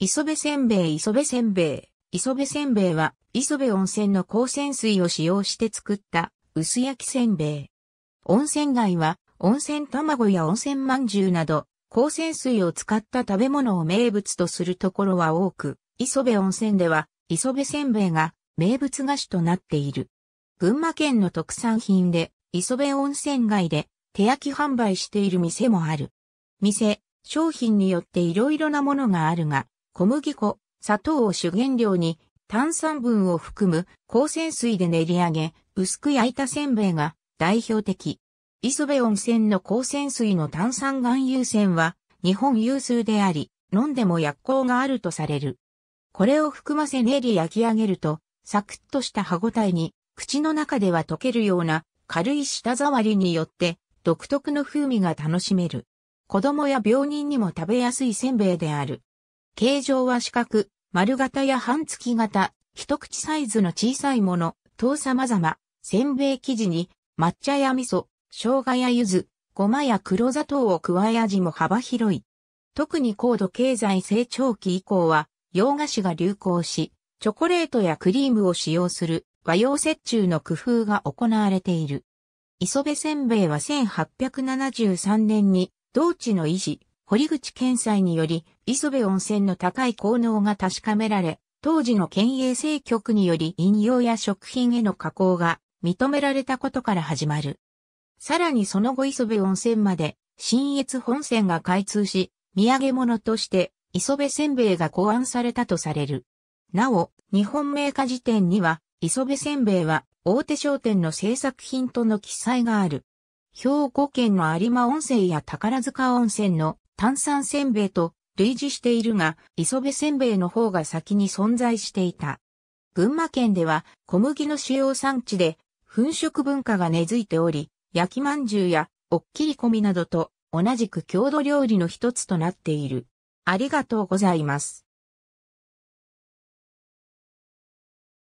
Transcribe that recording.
磯部せんべい磯部せんべい磯部せんべいは磯部温泉の高泉水を使用して作った薄焼きせんべい。温泉街は温泉卵や温泉まんじゅうなど高泉水を使った食べ物を名物とするところは多く、磯部温泉では磯部せんべいが名物菓子となっている。群馬県の特産品で磯部温泉街で手焼き販売している店もある。店、商品によって色々なものがあるが、小麦粉、砂糖を主原料に炭酸分を含む高泉水で練り上げ、薄く焼いたせんべいが代表的。磯部温泉の高泉水の炭酸含有泉は日本有数であり、飲んでも薬効があるとされる。これを含ませ練り焼き上げると、サクッとした歯ごたえに、口の中では溶けるような軽い舌触りによって独特の風味が楽しめる。子供や病人にも食べやすいせんべいである。形状は四角、丸型や半月型、一口サイズの小さいもの、等様々、せんべい生地に、抹茶や味噌、生姜や柚子、ごまや黒砂糖を加え味も幅広い。特に高度経済成長期以降は、洋菓子が流行し、チョコレートやクリームを使用する和洋折衷の工夫が行われている。磯部せんべいは1873年に、同地の維持、堀口健斎により、磯部温泉の高い効能が確かめられ、当時の県営政局により飲用や食品への加工が認められたことから始まる。さらにその後磯部温泉まで、新越本線が開通し、土産物として磯部せんべいが考案されたとされる。なお、日本名家辞典には、磯部せんべいは大手商店の製作品との記載がある。兵庫県の有馬温泉や宝塚温泉の炭酸せんべいと類似しているが、磯部せんべいの方が先に存在していた。群馬県では小麦の主要産地で、粉食文化が根付いており、焼きまんじゅうやおっきり込みなどと同じく郷土料理の一つとなっている。ありがとうございます。